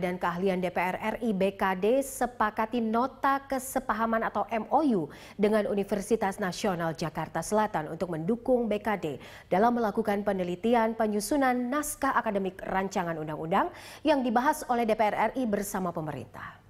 dan keahlian DPR RI BKD sepakati nota kesepahaman atau MOU dengan Universitas Nasional Jakarta Selatan untuk mendukung BKD dalam melakukan penelitian penyusunan naskah akademik rancangan undang-undang yang dibahas oleh DPR RI bersama pemerintah.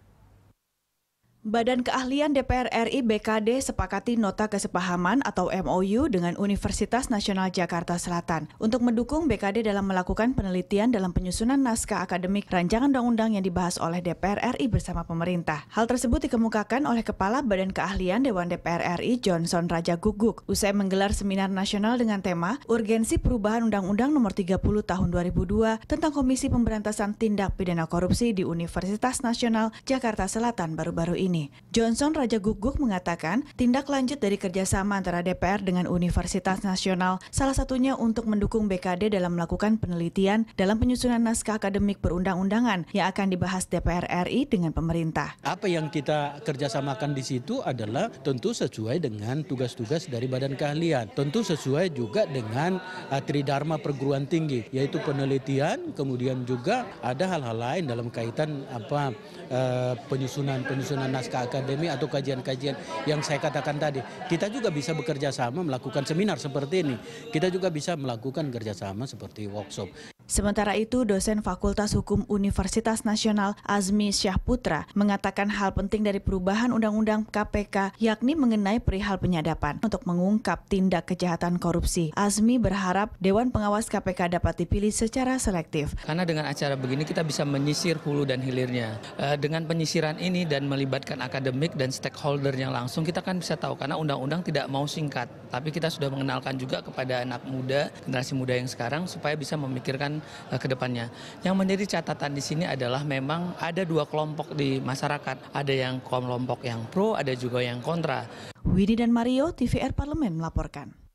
Badan Keahlian DPR RI BKD sepakati nota kesepahaman atau MOU dengan Universitas Nasional Jakarta Selatan untuk mendukung BKD dalam melakukan penelitian dalam penyusunan naskah akademik rancangan undang-undang yang dibahas oleh DPR RI bersama pemerintah. Hal tersebut dikemukakan oleh Kepala Badan Keahlian Dewan DPR RI Johnson Raja Guguk usai menggelar seminar nasional dengan tema Urgensi Perubahan Undang-Undang Nomor 30 Tahun 2002 tentang Komisi Pemberantasan Tindak Pidana Korupsi di Universitas Nasional Jakarta Selatan baru-baru ini ini. Johnson Raja Guguk mengatakan tindak lanjut dari kerjasama antara DPR dengan Universitas Nasional salah satunya untuk mendukung BKD dalam melakukan penelitian dalam penyusunan naskah akademik perundang-undangan yang akan dibahas DPR RI dengan pemerintah. Apa yang kita kerjasamakan di situ adalah tentu sesuai dengan tugas-tugas dari badan keahlian. Tentu sesuai juga dengan eh, tridharma perguruan tinggi yaitu penelitian kemudian juga ada hal-hal lain dalam kaitan apa eh, penyusunan penyusunan naskah akademi atau kajian-kajian yang saya katakan tadi. Kita juga bisa bekerja sama melakukan seminar seperti ini. Kita juga bisa melakukan kerjasama seperti workshop. Sementara itu, dosen Fakultas Hukum Universitas Nasional Azmi Syahputra mengatakan hal penting dari perubahan Undang-Undang KPK yakni mengenai perihal penyadapan untuk mengungkap tindak kejahatan korupsi. Azmi berharap Dewan Pengawas KPK dapat dipilih secara selektif. Karena dengan acara begini kita bisa menyisir hulu dan hilirnya. Eh, dengan penyisiran ini dan melibatkan akademik dan stakeholder yang langsung kita kan bisa tahu karena undang-undang tidak mau singkat. Tapi kita sudah mengenalkan juga kepada anak muda, generasi muda yang sekarang supaya bisa memikirkan uh, ke depannya. Yang menjadi catatan di sini adalah memang ada dua kelompok di masyarakat. Ada yang kelompok yang pro, ada juga yang kontra. Widi dan Mario, TVR Parlemen melaporkan.